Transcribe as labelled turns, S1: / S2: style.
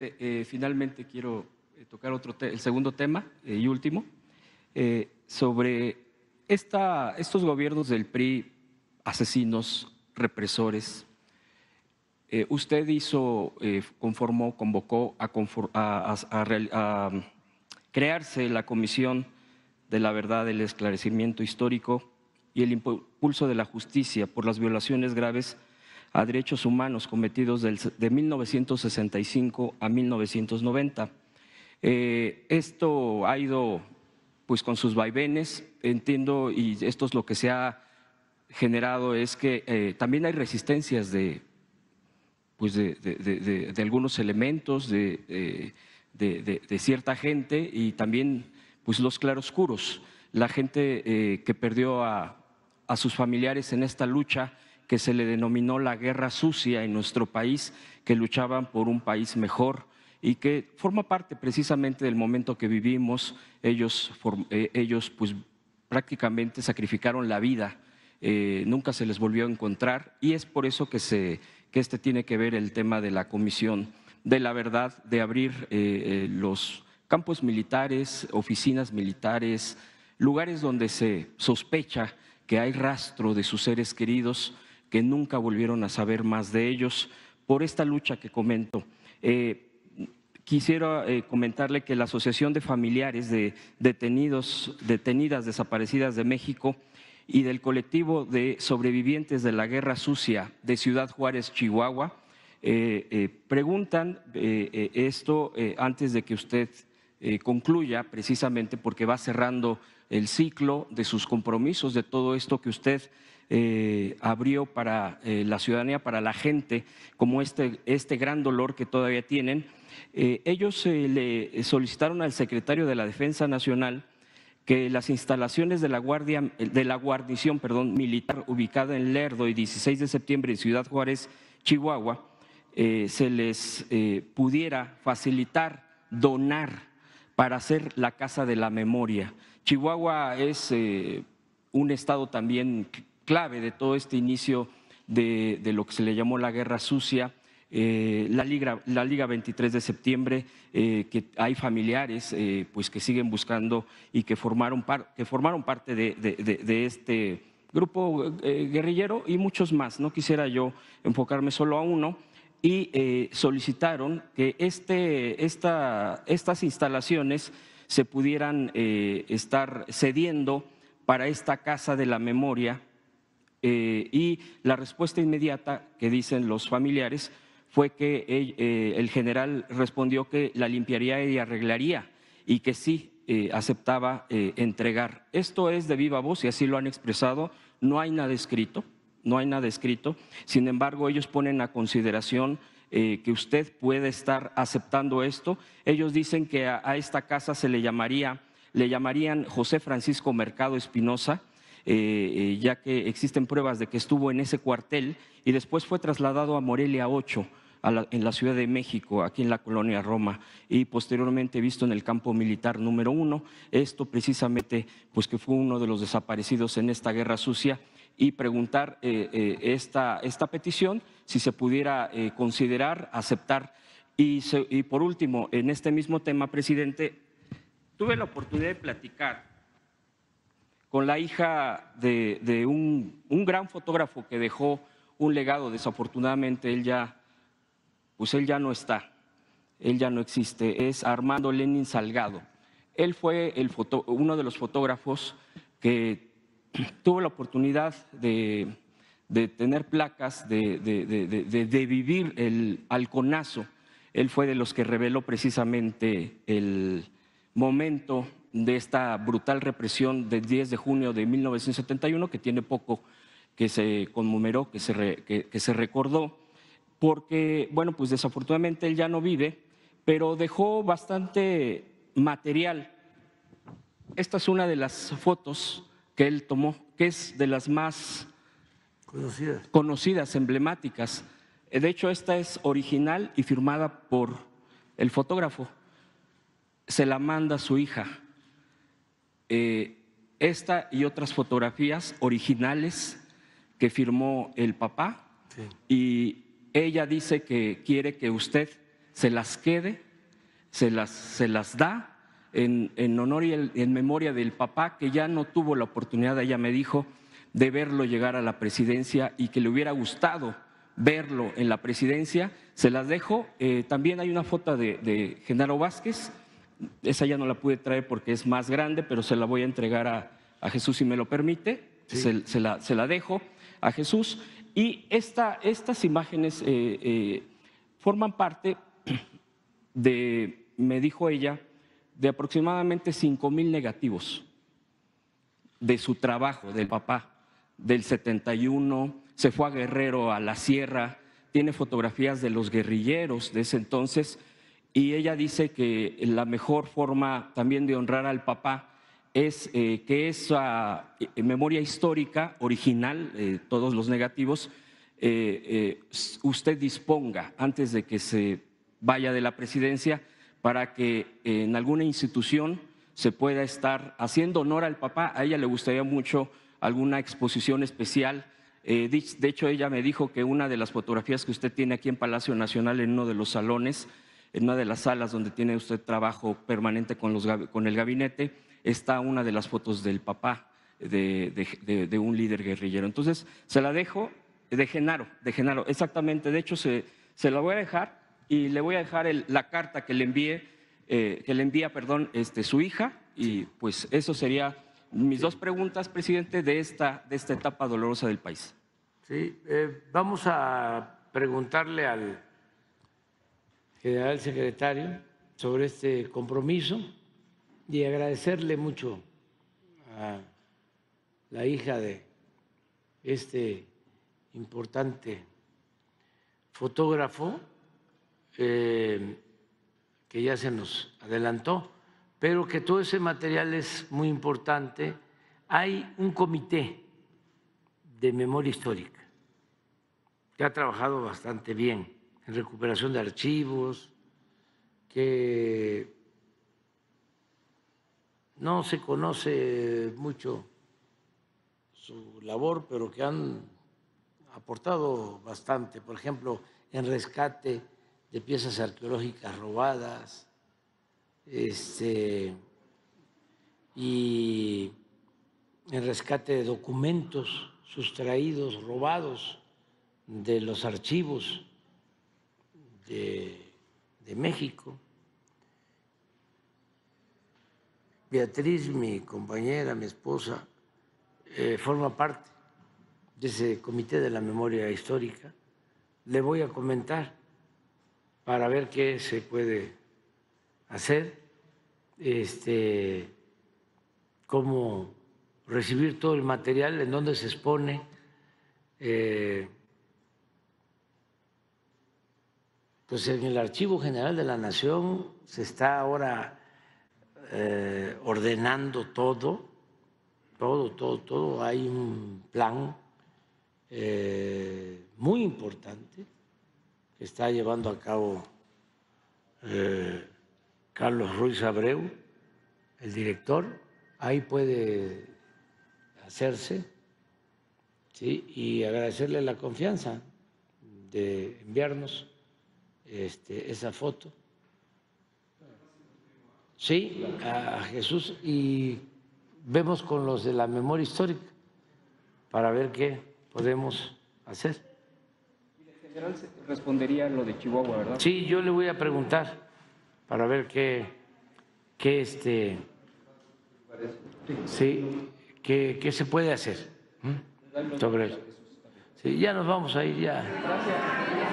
S1: Eh, eh, finalmente quiero eh, tocar otro el segundo tema y último, sobre estos gobiernos del PRI, asesinos, represores. usted hizo, conformó, convocó a, a crearse la Comisión de la Verdad, el Esclarecimiento Histórico y el Impulso de la Justicia por las violaciones graves a derechos humanos cometidos de 1965 a 1990. Eh, esto ha ido pues con sus vaivenes, entiendo, y esto es lo que se ha generado, es que eh, también hay resistencias de, pues de, algunos elementos, eh, de, cierta gente y también pues los claroscuros, la gente que perdió a, a sus familiares en esta lucha que se le denominó la guerra sucia en nuestro país, que luchaban por un país mejor y que forma parte precisamente del momento que vivimos. Ellos, eh, ellos pues, prácticamente sacrificaron la vida, eh, nunca se les volvió a encontrar y es por eso que, se, que este tiene que ver el tema de la comisión de la verdad, de abrir eh, los campos militares, oficinas militares, lugares donde se sospecha que hay rastro de sus seres queridos que nunca volvieron a saber más de ellos por esta lucha que comento. Eh, quisiera eh, comentarle que la Asociación de Familiares de Detenidos, Detenidas Desaparecidas de México y del colectivo de sobrevivientes de la Guerra Sucia de Ciudad Juárez, Chihuahua, eh, preguntan esto antes de que usted concluya, precisamente porque va cerrando el ciclo de sus compromisos, de todo esto que usted eh, abrió para eh, la ciudadanía, para la gente, como este, este gran dolor que todavía tienen. Eh, ellos le solicitaron al secretario de la Defensa Nacional que las instalaciones de la, guardia, de la guarnición perdón, militar ubicada en Lerdo y 16 de septiembre en Ciudad Juárez, Chihuahua, se les pudiera facilitar, donar para hacer la Casa de la Memoria. Chihuahua es un estado también clave de todo este inicio de, lo que se le llamó la guerra sucia. Eh, la, Liga, la Liga 23 de septiembre, eh, que hay familiares eh, pues que siguen buscando y que formaron, que formaron parte de, este grupo guerrillero y muchos más. No quisiera yo enfocarme solo a uno y solicitaron que este, esta, estas instalaciones se pudieran estar cediendo para esta Casa de la Memoria eh, y la respuesta inmediata que dicen los familiares fue que el eh, general respondió que la limpiaría y arreglaría y que sí eh, aceptaba entregar. Esto es de viva voz y así lo han expresado. No hay nada escrito, no hay nada escrito. Sin embargo, ellos ponen a consideración que usted puede estar aceptando esto. Ellos dicen que a, a esta casa se le llamaría, le llamarían José Francisco Mercado Espinosa, eh, eh, ya que existen pruebas de que estuvo en ese cuartel y después fue trasladado a Morelia 8. A en la Ciudad de México, aquí en la colonia Roma, y posteriormente visto en el campo militar número uno. Esto precisamente, pues que fue uno de los desaparecidos en esta guerra sucia, y preguntar eh, esta, esta petición, si se pudiera considerar, aceptar. y por último, en este mismo tema, presidente, tuve la oportunidad de platicar con la hija de, un, gran fotógrafo que dejó un legado. Desafortunadamente, él ya, pues él ya no está, él ya no existe. Es Armando Lenin Salgado. Él fue uno de los fotógrafos que tuvo la oportunidad de, tener placas, de, de vivir el halconazo. Él fue de los que reveló precisamente el momento de esta brutal represión del 10 de junio de 1971, que tiene poco que se conmemoró, que se, que, se recordó, porque, bueno, pues desafortunadamente él ya no vive, pero dejó bastante material. Esta es una de las fotos que él tomó, que es de las más conocidas, emblemáticas. Eh, de hecho, esta es original y firmada por el fotógrafo. Se la manda su hija. Eh, esta y otras fotografías originales que firmó el papá y ella dice que quiere que usted se las quede, se las, se las da en, en honor y en memoria del papá que ya no tuvo la oportunidad, ella me dijo, de verlo llegar a la presidencia y que le hubiera gustado verlo en la presidencia. Se las dejo. Eh, también hay una foto de, de Genaro Vázquez esa ya no la pude traer porque es más grande, pero se la voy a entregar a, Jesús si me lo permite. Se, la, dejo a Jesús. Y estas imágenes eh, eh, forman parte de, me dijo ella, de aproximadamente 5 mil negativos de su trabajo, del papá, del 71, se fue a Guerrero, a la sierra, tiene fotografías de los guerrilleros de ese entonces y ella dice que la mejor forma también de honrar al papá es eh, que esa eh, memoria histórica original, eh, todos los negativos, usted disponga antes de que se vaya de la presidencia para que en alguna institución se pueda estar haciendo honor al papá. A ella le gustaría mucho alguna exposición especial. de hecho, ella me dijo que una de las fotografías que usted tiene aquí en Palacio Nacional, en uno de los salones, en una de las salas donde tiene usted trabajo permanente con, el gabinete, está una de las fotos del papá de, un líder guerrillero. Entonces, se la dejo de Genaro, de Genaro, exactamente. De hecho, se, se la voy a dejar y le voy a dejar la carta que le envíe, eh, que le envía, perdón, este, su hija. Y pues eso sería mis dos preguntas, presidente, de esta, de esta etapa dolorosa del país. Sí,
S2: eh, vamos a preguntarle al general secretario sobre este compromiso y agradecerle mucho a la hija de este importante fotógrafo eh, que ya se nos adelantó, pero que todo ese material es muy importante. Hay un comité de memoria histórica que ha trabajado bastante bien en recuperación de archivos, que no se conoce mucho su labor, pero que han aportado bastante, por ejemplo, en rescate de piezas arqueológicas robadas, este, y en rescate de documentos sustraídos, robados de los archivos de, México. Beatriz, mi compañera, mi esposa, eh, forma parte de ese Comité de la Memoria Histórica. Le voy a comentar para ver qué se puede hacer, este, cómo recibir todo el material, en dónde se expone, eh, pues en el Archivo General de la Nación se está ahora eh, ordenando todo, todo, todo, todo. Hay un plan eh, muy importante que está llevando a cabo eh, Carlos Ruiz Abreu, el director. Ahí puede hacerse, ¿sí? Y agradecerle la confianza de enviarnos este, esa foto. Sí, a Jesús y vemos con los de la memoria histórica para ver qué podemos hacer.
S1: El general respondería lo de Chihuahua, ¿verdad?
S2: Sí, yo le voy a preguntar para ver qué, qué este, sí, qué, se puede hacer Sí, ya nos vamos a ir ya.